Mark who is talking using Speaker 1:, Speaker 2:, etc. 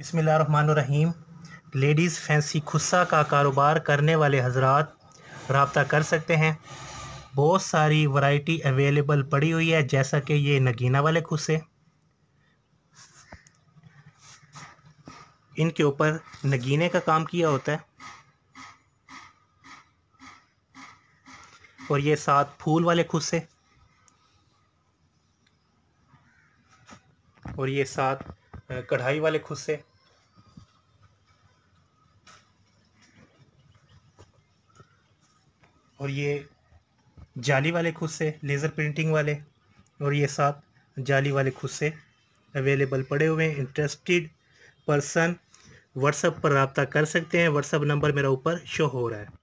Speaker 1: बसमीम ladies fancy khussa का कारोबार करने वाले हजरात रबता कर सकते हैं बहुत सारी वैरायटी अवेलेबल पड़ी हुई है जैसा कि ये नगीना वाले खुस्से इनके ऊपर नगीने का काम किया होता है और ये सात फूल वाले खुस्से और ये सात कढ़ाई वाले खुस्से और ये जाली वाले खुद से लेज़र प्रिंटिंग वाले और ये सात जाली वाले खुद से अवेलेबल पड़े हुए हैं इंटरेस्टेड पर्सन व्हाट्सएप पर रबता कर सकते हैं व्हाट्सअप नंबर मेरा ऊपर शो हो रहा है